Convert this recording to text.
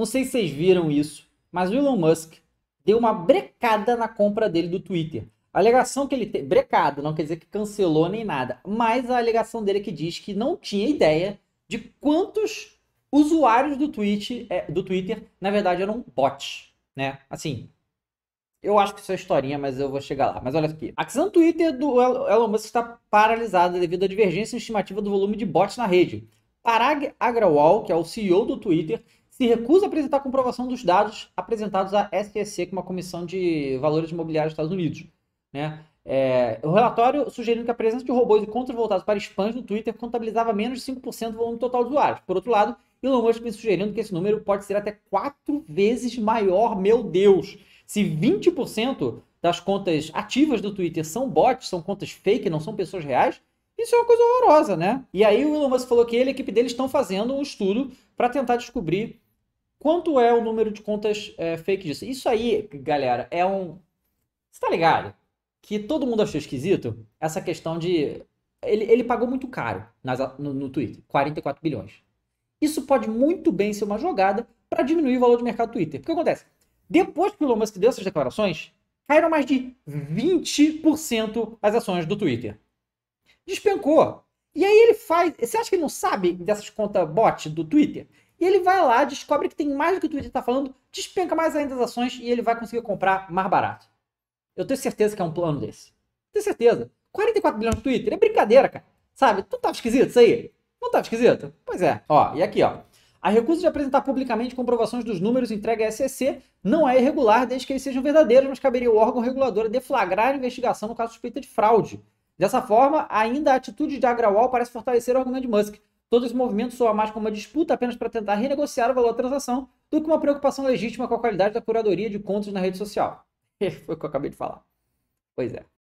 Não sei se vocês viram isso, mas o Elon Musk deu uma brecada na compra dele do Twitter. A alegação que ele tem, brecada, não quer dizer que cancelou nem nada, mas a alegação dele é que diz que não tinha ideia de quantos usuários do, Twitter, é, do Twitter, na verdade, eram bots, né? Assim, eu acho que isso é historinha, mas eu vou chegar lá. Mas olha aqui. A ação Twitter do Elon Musk está paralisada devido à divergência estimativa do volume de bots na rede. Parag Agrawal, que é o CEO do Twitter, se recusa a apresentar comprovação dos dados apresentados à SEC, que é uma comissão de valores imobiliários dos Estados Unidos. Né? É, o relatório sugerindo que a presença de robôs e contas voltadas para spams no Twitter contabilizava menos de 5% do volume total de usuários. Por outro lado, Elon Musk vem sugerindo que esse número pode ser até quatro vezes maior. Meu Deus! Se 20% das contas ativas do Twitter são bots, são contas fake, não são pessoas reais, isso é uma coisa horrorosa, né? E aí o Elon Musk falou que ele e a equipe dele estão fazendo um estudo para tentar descobrir Quanto é o número de contas é, fake disso? Isso aí, galera, é um. Você tá ligado? Que todo mundo achou esquisito essa questão de. Ele, ele pagou muito caro nas, no, no Twitter 44 bilhões. Isso pode muito bem ser uma jogada para diminuir o valor de mercado do Twitter. O que acontece? Depois que o Elon Musk deu essas declarações, caíram mais de 20% as ações do Twitter. Despencou. E aí ele faz. Você acha que ele não sabe dessas contas bot do Twitter? E ele vai lá, descobre que tem mais do que o Twitter está falando, despenca mais ainda as ações e ele vai conseguir comprar mais barato. Eu tenho certeza que é um plano desse. Tenho certeza. 44 bilhões de Twitter é brincadeira, cara. Sabe? Tu tava tá esquisito isso aí? Não tava tá esquisito? Pois é. Ó, e aqui, ó. A recusa de apresentar publicamente comprovações dos números entregue à SEC não é irregular desde que eles sejam verdadeiros, mas caberia ao órgão regulador deflagrar a investigação no caso suspeita de fraude. Dessa forma, ainda a atitude de Agrawal parece fortalecer o argumento de Musk. Todo esse movimento soa mais como uma disputa apenas para tentar renegociar o valor da transação do que uma preocupação legítima com a qualidade da curadoria de contos na rede social. Foi o que eu acabei de falar. Pois é.